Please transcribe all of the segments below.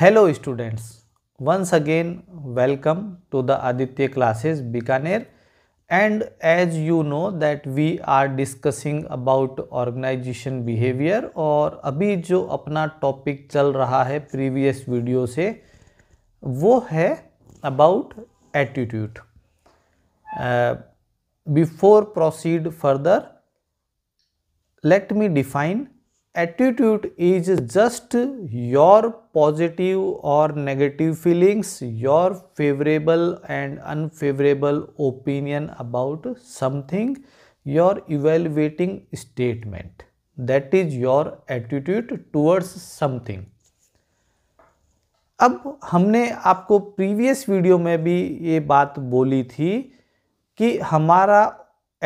Hello students once again welcome to the Aditya classes Bikaner and as you know that we are discussing about organization behaviour और अभी जो अपना topic चल रहा है प्रीवियस वीडियो से वो है about attitude before proceed further let me define attitude is just your positive और negative feelings your favourable and unfavourable opinion about something your evaluating statement that is your attitude towards something अब हमने आपको previous video में भी ये बात बोली थी कि हमारा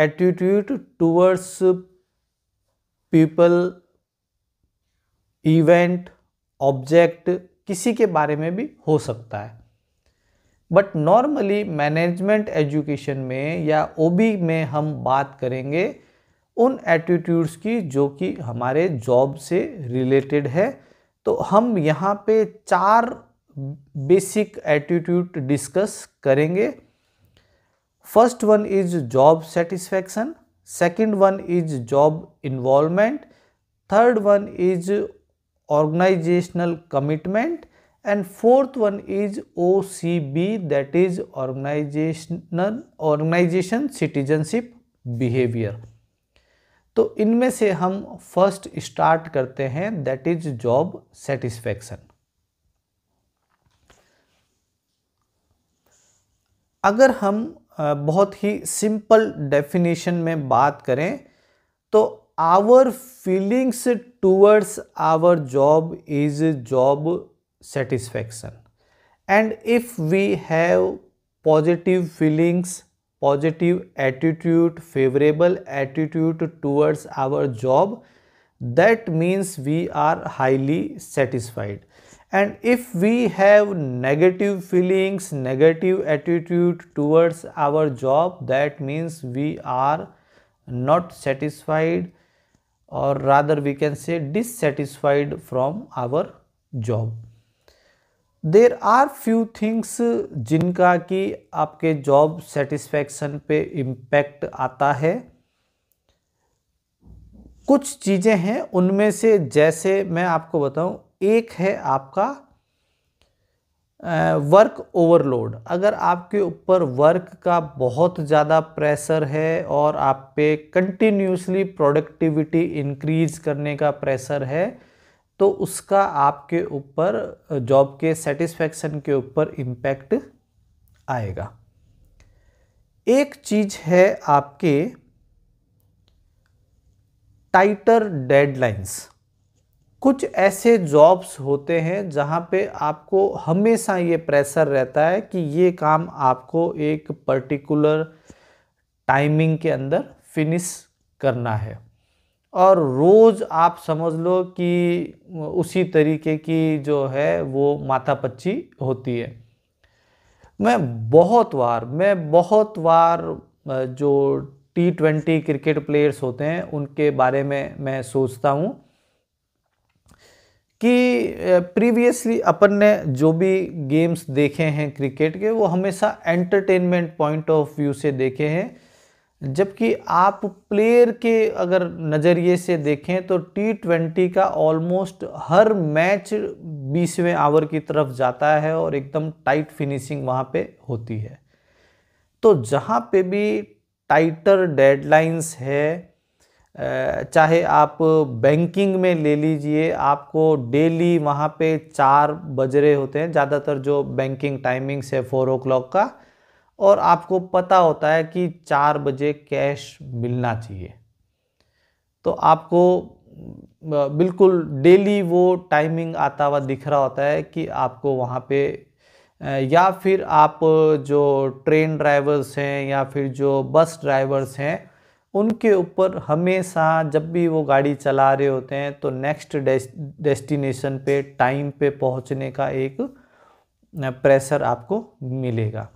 attitude towards people event object किसी के बारे में भी हो सकता है बट नॉर्मली मैनेजमेंट एजुकेशन में या ओबी में हम बात करेंगे उन एटीट्यूड्स की जो कि हमारे जॉब से रिलेटेड है तो हम यहाँ पे चार बेसिक एटीट्यूड डिस्कस करेंगे first one is job satisfaction second one is job involvement third one is organizational commitment and fourth one is OCB that is organizational organization citizenship behavior तो इनमें से हम फर्स्ट स्टार्ट करते हैं that is job satisfaction अगर हम बहुत ही simple definition में बात करें तो our feelings towards our job is job satisfaction and if we have positive feelings positive attitude favorable attitude towards our job that means we are highly satisfied and if we have negative feelings negative attitude towards our job that means we are not satisfied or rather we can say dissatisfied from our job. There are few things जिनका कि आपके job satisfaction पे impact आता है कुछ चीज़ें हैं उनमें से जैसे मैं आपको बताऊं एक है आपका वर्क ओवरलोड अगर आपके ऊपर वर्क का बहुत ज़्यादा प्रेशर है और आप पे कंटिन्यूसली प्रोडक्टिविटी इंक्रीज करने का प्रेशर है तो उसका आपके ऊपर जॉब के सेटिस्फेक्शन के ऊपर इम्पैक्ट आएगा एक चीज़ है आपके टाइटर डेडलाइंस कुछ ऐसे जॉब्स होते हैं जहाँ पे आपको हमेशा ये प्रेशर रहता है कि ये काम आपको एक पर्टिकुलर टाइमिंग के अंदर फिनिश करना है और रोज़ आप समझ लो कि उसी तरीके की जो है वो माथा पच्ची होती है मैं बहुत बार मैं बहुत बार जो टी ट्वेंटी क्रिकेट प्लेयर्स होते हैं उनके बारे में मैं सोचता हूँ कि प्रीवियसली अपन ने जो भी गेम्स देखे हैं क्रिकेट के वो हमेशा एंटरटेनमेंट पॉइंट ऑफ व्यू से देखे हैं जबकि आप प्लेयर के अगर नज़रिए से देखें तो टी ट्वेंटी का ऑलमोस्ट हर मैच बीसवें आवर की तरफ जाता है और एकदम टाइट फिनिशिंग वहाँ पे होती है तो जहाँ पे भी टाइटर डेडलाइंस है चाहे आप बैंकिंग में ले लीजिए आपको डेली वहाँ पे चार बज रहे होते हैं ज़्यादातर जो बैंकिंग टाइमिंग्स है फ़ोर ओ क्लॉक का और आपको पता होता है कि चार बजे कैश मिलना चाहिए तो आपको बिल्कुल डेली वो टाइमिंग आता हुआ दिख रहा होता है कि आपको वहाँ पे या फिर आप जो ट्रेन ड्राइवर्स हैं या फिर जो बस ड्राइवर्स हैं उनके ऊपर हमेशा जब भी वो गाड़ी चला रहे होते हैं तो नेक्स्ट डेस्टिनेशन पे टाइम पे पहुंचने का एक प्रेशर आपको मिलेगा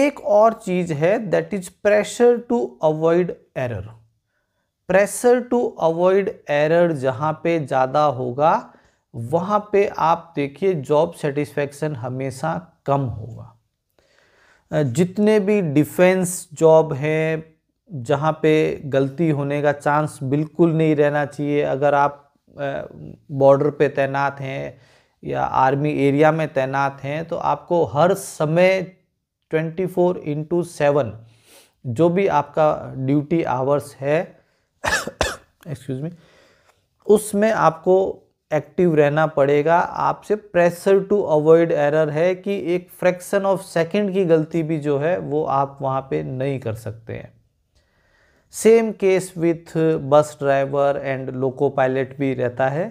एक और चीज है that is pressure to avoid error pressure to avoid error जहाँ पे ज़्यादा होगा वहाँ पे आप देखिए जॉब सेटिस्फेक्शन हमेशा कम होगा जितने भी डिफेंस जॉब हैं जहाँ पे गलती होने का चांस बिल्कुल नहीं रहना चाहिए अगर आप बॉर्डर पे तैनात हैं या आर्मी एरिया में तैनात हैं तो आपको हर समय 24 फोर इंटू सेवन जो भी आपका ड्यूटी आवर्स है एक्सक्यूज़ मी उसमें आपको एक्टिव रहना पड़ेगा आपसे प्रेशर टू अवॉइड एरर है कि एक फ्रैक्शन ऑफ सेकंड की गलती भी जो है वो आप वहाँ पे नहीं कर सकते हैं same case with bus driver and loco pilot भी रहता है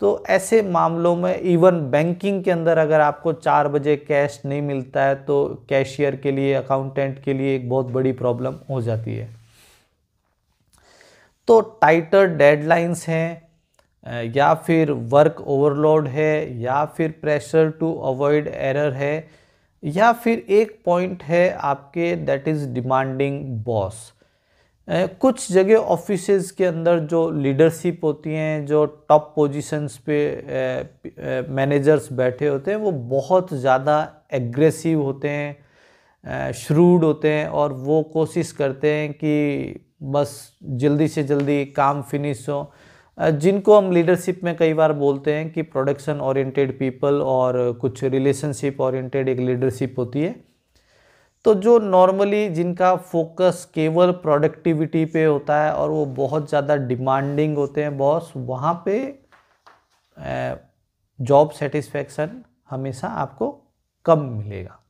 तो ऐसे मामलों में इवन बैंकिंग के अंदर अगर आपको चार बजे कैश नहीं मिलता है तो कैशियर के लिए अकाउंटेंट के लिए एक बहुत बड़ी प्रॉब्लम हो जाती है तो टाइटर डेडलाइंस हैं या फिर वर्क ओवरलोड है या फिर प्रेशर टू अवॉइड एरर है या फिर एक पॉइंट है आपके दैट इज़ डिमांडिंग बॉस कुछ जगह ऑफिसेज के अंदर जो लीडरशिप होती हैं जो टॉप पोजीशंस पे मैनेजर्स बैठे होते हैं वो बहुत ज़्यादा एग्रेसिव होते हैं श्रूड होते हैं और वो कोशिश करते हैं कि बस जल्दी से जल्दी काम फिनिश हो जिनको हम लीडरशिप में कई बार बोलते हैं कि प्रोडक्शन ओरिएंटेड पीपल और कुछ रिलेशनशिप ओरिएंटेड एक लीडरशिप होती है तो जो नॉर्मली जिनका फोकस केवल प्रोडक्टिविटी पे होता है और वो बहुत ज़्यादा डिमांडिंग होते हैं बॉस वहाँ पे जॉब सेटिस्फेक्शन हमेशा आपको कम मिलेगा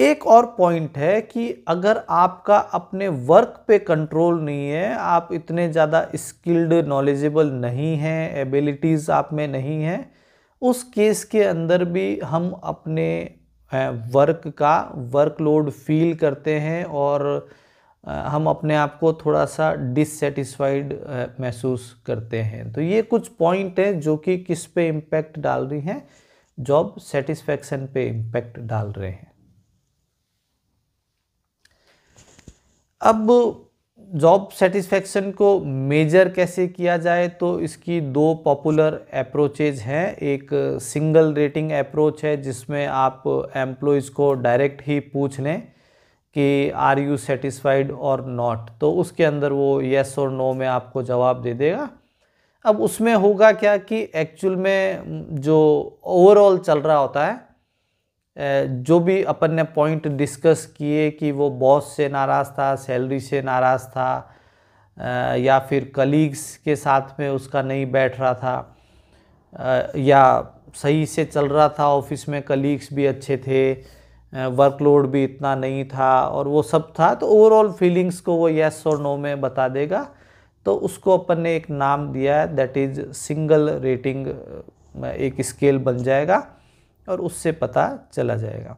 एक और पॉइंट है कि अगर आपका अपने वर्क पे कंट्रोल नहीं है आप इतने ज़्यादा स्किल्ड नॉलेजेबल नहीं हैं एबिलिटीज़ आप में नहीं हैं उस केस के अंदर भी हम अपने वर्क का वर्कलोड फील करते हैं और हम अपने आप को थोड़ा सा डिससेटिस्फाइड महसूस करते हैं तो ये कुछ पॉइंट हैं जो कि किस पे इम्पैक्ट डाल रही हैं जॉब सेटिस्फैक्शन पे इम्पैक्ट डाल रहे हैं अब जॉब सेटिस्फैक्शन को मेजर कैसे किया जाए तो इसकी दो पॉपुलर अप्रोचेज हैं एक सिंगल रेटिंग अप्रोच है जिसमें आप एम्प्लॉयज़ को डायरेक्ट ही पूछ लें कि आर यू सेटिस्फाइड और नॉट तो उसके अंदर वो येस और नो में आपको जवाब दे देगा अब उसमें होगा क्या कि एक्चुअल में जो ओवरऑल चल रहा होता है जो भी अपन ने पॉइंट डिस्कस किए कि वो बॉस से नाराज़ था सैलरी से नाराज़ था या फिर कलीग्स के साथ में उसका नहीं बैठ रहा था या सही से चल रहा था ऑफिस में कलीग्स भी अच्छे थे वर्कलोड भी इतना नहीं था और वो सब था तो ओवरऑल फीलिंग्स को वो यस और नो में बता देगा तो उसको अपन ने एक नाम दिया है दैट इज़ सिंगल रेटिंग एक स्केल बन जाएगा और उससे पता चला जाएगा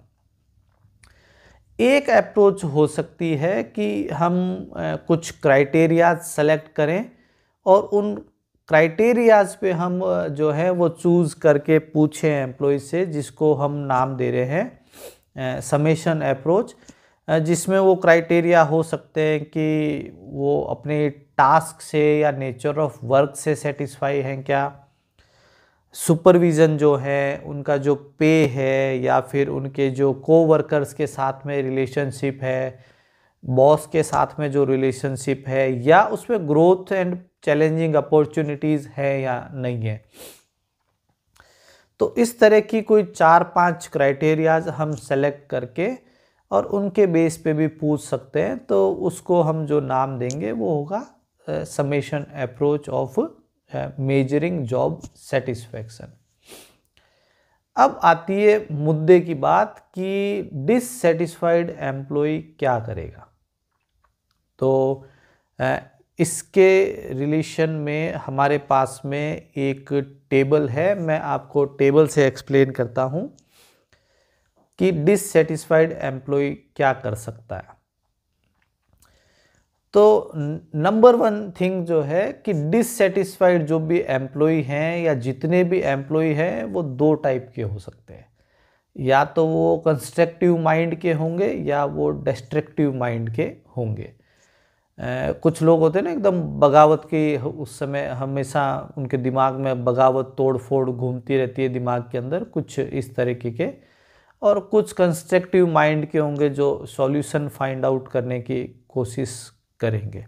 एक अप्रोच हो सकती है कि हम कुछ क्राइटेरियाज सेलेक्ट करें और उन क्राइटेरियाज पे हम जो है वो चूज़ करके पूछें एम्प्लॉय से जिसको हम नाम दे रहे हैं समेशन अप्रोच जिसमें वो क्राइटेरिया हो सकते हैं कि वो अपने टास्क से या नेचर ऑफ वर्क से सेटिस्फाई हैं क्या सुपरविज़न जो है उनका जो पे है या फिर उनके जो कोवर्कर्स के साथ में रिलेशनशिप है बॉस के साथ में जो रिलेशनशिप है या उसमें ग्रोथ एंड चैलेंजिंग अपॉर्चुनिटीज़ है या नहीं है तो इस तरह की कोई चार पांच क्राइटेरियाज हम सेलेक्ट करके और उनके बेस पे भी पूछ सकते हैं तो उसको हम जो नाम देंगे वो होगा summation approach of measuring job satisfaction अब आती है मुद्दे की बात कि डिससेटिस्फाइड एम्प्लॉय क्या करेगा तो इसके रिलेशन में हमारे पास में एक टेबल है मैं आपको टेबल से एक्सप्लेन करता हूँ कि डिससेटिस्फाइड एम्प्लॉय क्या कर सकता है तो नंबर वन थिंग जो है कि डिससेटिस्फाइड जो भी एम्प्लॉय हैं या जितने भी एम्प्लॉय हैं वो दो टाइप के हो सकते हैं या तो वो कंस्ट्रक्टिव माइंड के होंगे या वो डिस्ट्रक्टिव माइंड के होंगे कुछ लोग होते हैं ना एकदम बगावत की उस समय हमेशा उनके दिमाग में बगावत तोड़ फोड़ घूमती रहती है दिमाग के अंदर कुछ इस तरीके के और कुछ कंस्ट्रक्टिव माइंड के होंगे जो सॉल्यूशन फाइंड आउट करने की कोशिश करेंगे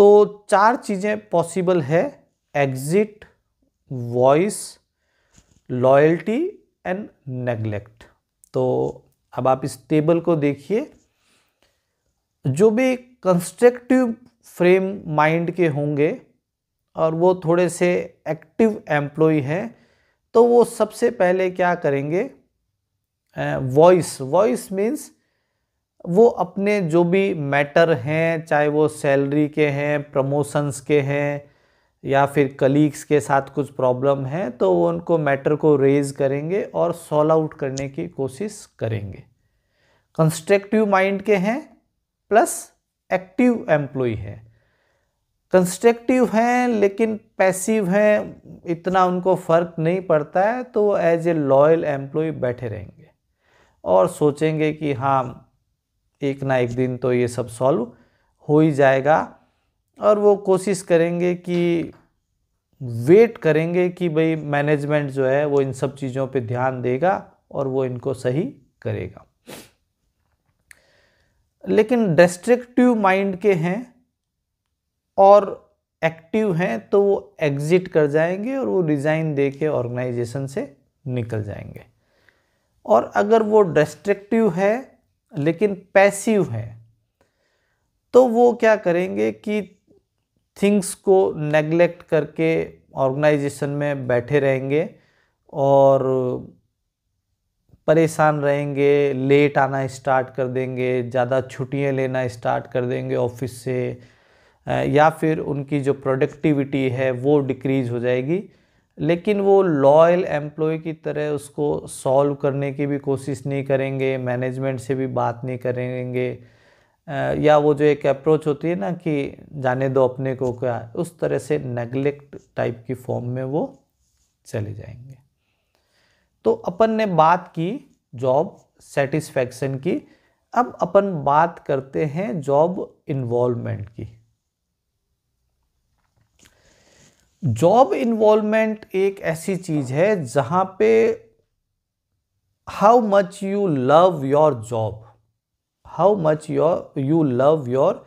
तो चार चीज़ें पॉसिबल है exit voice loyalty and neglect तो अब आप इस टेबल को देखिए जो भी कंस्ट्रक्टिव फ्रेम माइंड के होंगे और वो थोड़े से एक्टिव एम्प्लॉय हैं तो वो सबसे पहले क्या करेंगे वॉइस वॉइस मीन्स वो अपने जो भी मैटर हैं चाहे वो सैलरी के हैं प्रमोशंस के हैं या फिर कलीग्स के साथ कुछ प्रॉब्लम है तो वो उनको मैटर को रेज करेंगे और सॉल्व आउट करने की कोशिश करेंगे कंस्ट्रक्टिव माइंड के हैं प्लस एक्टिव एम्प्लॉय है कंस्ट्रक्टिव हैं लेकिन पैसिव हैं इतना उनको फ़र्क नहीं पड़ता है तो वो एज ए लॉयल एम्प्लॉय बैठे रहेंगे और सोचेंगे कि हाँ एक ना एक दिन तो ये सब सॉल्व हो ही जाएगा और वो कोशिश करेंगे कि वेट करेंगे कि भाई मैनेजमेंट जो है वो इन सब चीज़ों पे ध्यान देगा और वो इनको सही करेगा लेकिन डिस्ट्रक्टिव माइंड के हैं और एक्टिव हैं तो वो एग्जिट कर जाएंगे और वो रिज़ाइन दे के ऑर्गेनाइजेशन से निकल जाएंगे और अगर वो डिस्ट्रक्टिव है लेकिन पैसिव हैं तो वो क्या करेंगे कि थिंग्स को नेग्लेक्ट करके ऑर्गेनाइजेशन में बैठे रहेंगे और परेशान रहेंगे लेट आना स्टार्ट कर देंगे ज़्यादा छुट्टियाँ लेना स्टार्ट कर देंगे ऑफिस से या फिर उनकी जो प्रोडक्टिविटी है वो डिक्रीज़ हो जाएगी लेकिन वो लॉयल एम्प्लॉय की तरह उसको सॉल्व करने की भी कोशिश नहीं करेंगे मैनेजमेंट से भी बात नहीं करेंगे या वो जो एक अप्रोच होती है ना कि जाने दो अपने को क्या उस तरह से नेगलेक्ट टाइप की फॉर्म में वो चले जाएंगे तो अपन ने बात की जॉब सेटिस्फैक्शन की अब अपन बात करते हैं जॉब इन्वॉल्वमेंट की जॉब इन्वॉल्वमेंट एक ऐसी चीज है जहां पे how much you love your job how much your you love your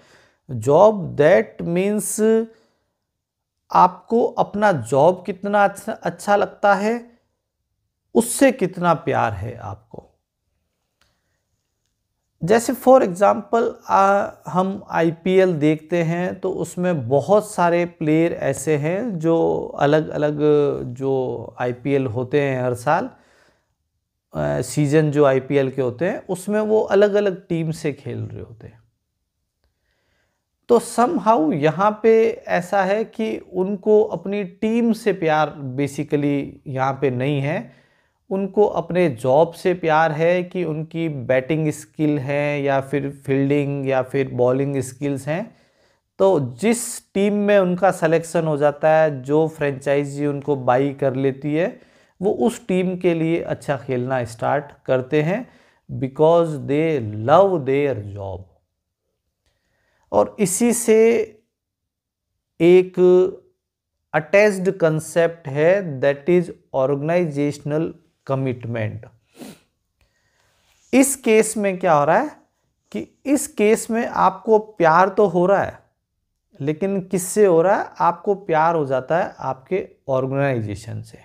job that means आपको अपना जॉब कितना अच्छा अच्छा लगता है उससे कितना प्यार है आपको जैसे फॉर एग्ज़ाम्पल हम आईपीएल देखते हैं तो उसमें बहुत सारे प्लेयर ऐसे हैं जो अलग अलग जो आईपीएल होते हैं हर साल सीज़न जो आईपीएल के होते हैं उसमें वो अलग अलग टीम से खेल रहे होते हैं तो सम हाउ यहाँ पे ऐसा है कि उनको अपनी टीम से प्यार बेसिकली यहाँ पे नहीं है उनको अपने जॉब से प्यार है कि उनकी बैटिंग स्किल है या फिर फील्डिंग या फिर बॉलिंग स्किल्स हैं तो जिस टीम में उनका सिलेक्शन हो जाता है जो फ्रेंचाइजी उनको बाई कर लेती है वो उस टीम के लिए अच्छा खेलना स्टार्ट करते हैं because they love their job और इसी से एक अटैच्ड कंसेप्ट है दैट इज ऑर्गेनाइजेशनल कमिटमेंट इस केस में क्या हो रहा है कि इस केस में आपको प्यार तो हो रहा है लेकिन किससे हो रहा है आपको प्यार हो जाता है आपके ऑर्गेनाइजेशन से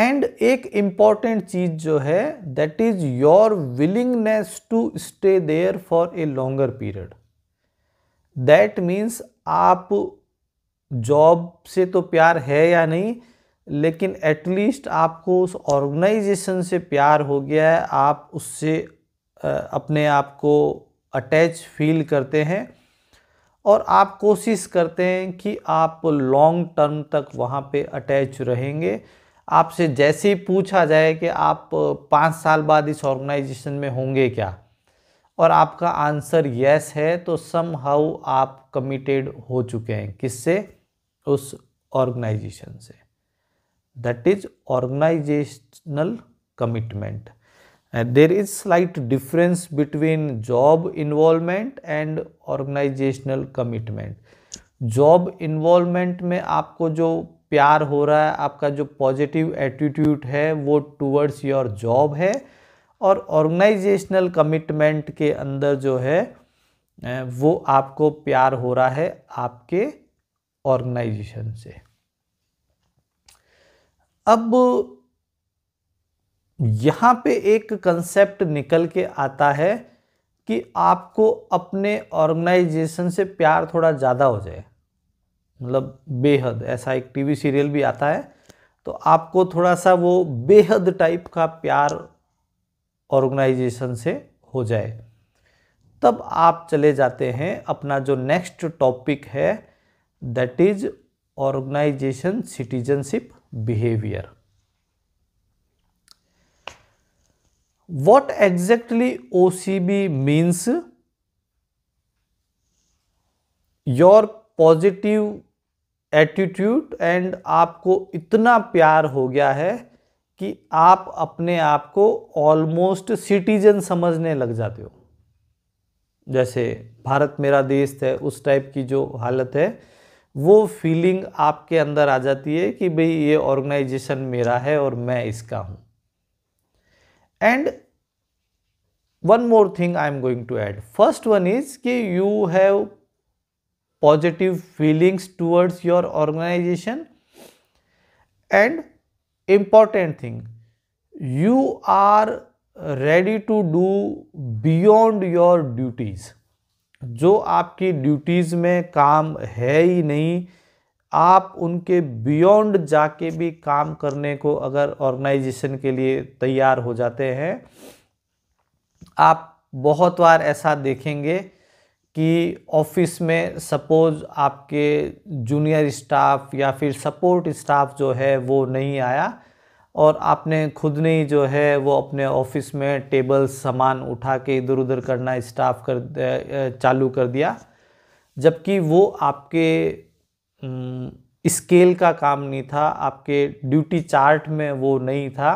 एंड एक इंपॉर्टेंट चीज जो है that is your willingness to stay there for a longer period that means आप जॉब से तो प्यार है या नहीं लेकिन एटलीस्ट आपको उस ऑर्गेनाइजेशन से प्यार हो गया है आप उससे अपने आप को अटैच फील करते हैं और आप कोशिश करते हैं कि आप लॉन्ग टर्म तक वहाँ पे अटैच रहेंगे आपसे जैसे ही पूछा जाए कि आप पाँच साल बाद इस ऑर्गेनाइजेशन में होंगे क्या और आपका आंसर यस है तो सम हाउ आप कमिटेड हो चुके हैं किससे उस ऑर्गेनाइजेशन से that is organizational commitment and there is slight difference between job involvement and organizational commitment job involvement में आपको जो प्यार हो रहा है आपका जो पॉजिटिव एटीट्यूड है वो टूवर्ड्स योर जॉब है और ऑर्गेनाइजेशनल कमिटमेंट के अंदर जो है वो आपको प्यार हो रहा है आपके ऑर्गेनाइजेशन से अब यहाँ पे एक कंसेप्ट निकल के आता है कि आपको अपने ऑर्गेनाइजेशन से प्यार थोड़ा ज़्यादा हो जाए मतलब बेहद ऐसा एक टीवी सीरियल भी आता है तो आपको थोड़ा सा वो बेहद टाइप का प्यार ऑर्गेनाइजेशन से हो जाए तब आप चले जाते हैं अपना जो नेक्स्ट टॉपिक है that is organization citizenship behavior. What exactly OCB means? Your positive attitude and आपको इतना प्यार हो गया है कि आप अपने आप को ऑलमोस्ट सिटीजन समझने लग जाते हो जैसे भारत मेरा देश है उस टाइप की जो हालत है वो फीलिंग आपके अंदर आ जाती है कि भाई ये ऑर्गेनाइजेशन मेरा है और मैं इसका हूं and one more thing I am going to add first one is कि you have positive feelings towards your organization and important thing you are ready to do beyond your duties जो आपकी duties में काम है ही नहीं आप उनके beyond जाके भी काम करने को अगर ऑर्गेनाइजेशन के लिए तैयार हो जाते हैं आप बहुत बार ऐसा देखेंगे कि ऑफिस में सपोज आपके जूनियर स्टाफ या फिर सपोर्ट स्टाफ जो है वो नहीं आया और आपने खुद ने ही जो है वो अपने ऑफिस में टेबल सामान उठा के इधर उधर करना स्टाफ कर चालू कर दिया जबकि वो आपके स्केल का काम नहीं था आपके ड्यूटी चार्ट में वो नहीं था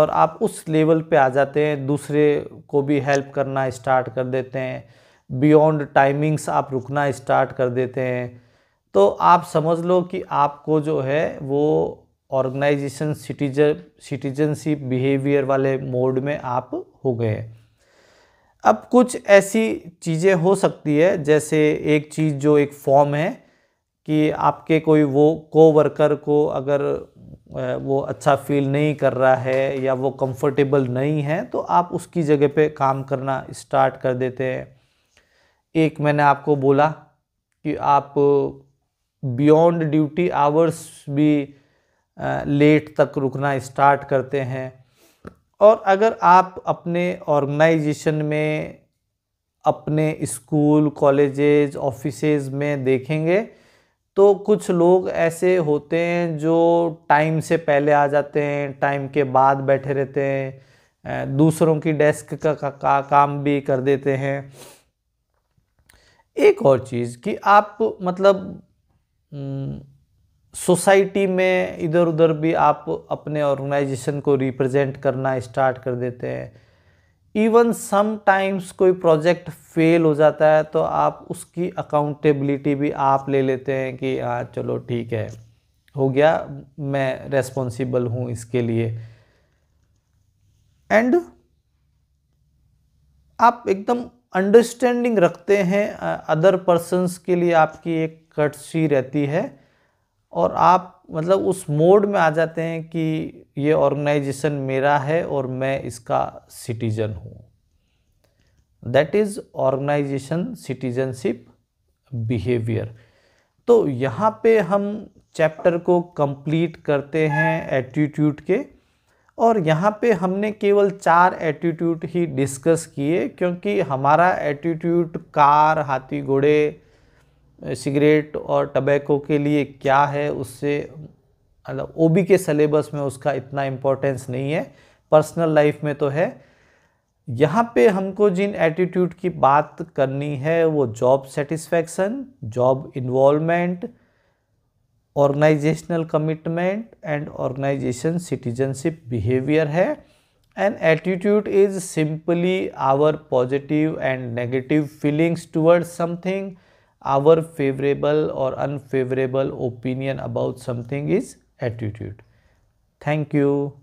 और आप उस लेवल पे आ जाते हैं दूसरे को भी हेल्प करना स्टार्ट कर देते हैं बियॉन्ड टाइमिंग्स आप रुकना स्टार्ट कर देते हैं तो आप समझ लो कि आपको जो है वो ऑर्गेनाइजेशन सिटीजन सिटीजनशिप बिहेवियर वाले मोड में आप हो गए अब कुछ ऐसी चीज़ें हो सकती है जैसे एक चीज़ जो एक फॉर्म है कि आपके कोई वो को वर्कर को अगर वो अच्छा फील नहीं कर रहा है या वो कंफर्टेबल नहीं है तो आप उसकी जगह पे काम करना स्टार्ट कर देते हैं एक मैंने आपको बोला कि आप बियॉन्ड ड्यूटी आवर्स भी लेट तक रुकना स्टार्ट करते हैं और अगर आप अपने ऑर्गेनाइजेशन में अपने स्कूल कॉलेजेज ऑफिसेज में देखेंगे तो कुछ लोग ऐसे होते हैं जो टाइम से पहले आ जाते हैं टाइम के बाद बैठे रहते हैं दूसरों की डेस्क का, का, का काम भी कर देते हैं एक और चीज़ कि आप मतलब सोसाइटी में इधर उधर भी आप अपने ऑर्गेनाइजेशन को रिप्रेजेंट करना स्टार्ट कर देते हैं इवन समाइम्स कोई प्रोजेक्ट फेल हो जाता है तो आप उसकी अकाउंटेबिलिटी भी आप ले लेते हैं कि हाँ चलो ठीक है हो गया मैं रेस्पॉन्सिबल हूँ इसके लिए एंड आप एकदम अंडरस्टैंडिंग रखते हैं अदर पर्सनस के लिए आपकी एक कटसी रहती है और आप मतलब उस मोड में आ जाते हैं कि ये ऑर्गेनाइजेशन मेरा है और मैं इसका सिटीजन हूँ that is organization citizenship behavior तो यहाँ पे हम चैप्टर को कंप्लीट करते हैं एटीट्यूड के और यहाँ पे हमने केवल चार एटीट्यूड ही डिस्कस किए क्योंकि हमारा एटीट्यूड कार हाथी घोड़े सिगरेट और टबैको के लिए क्या है उससे मतलब ओ के सलेबस में उसका इतना इम्पोर्टेंस नहीं है पर्सनल लाइफ में तो है यहाँ पे हमको जिन एटीट्यूड की बात करनी है वो job satisfaction job involvement organizational commitment and organization citizenship behavior है and attitude is simply our positive and negative feelings towards something our favorable or unfavorable opinion about something is attitude. Thank you.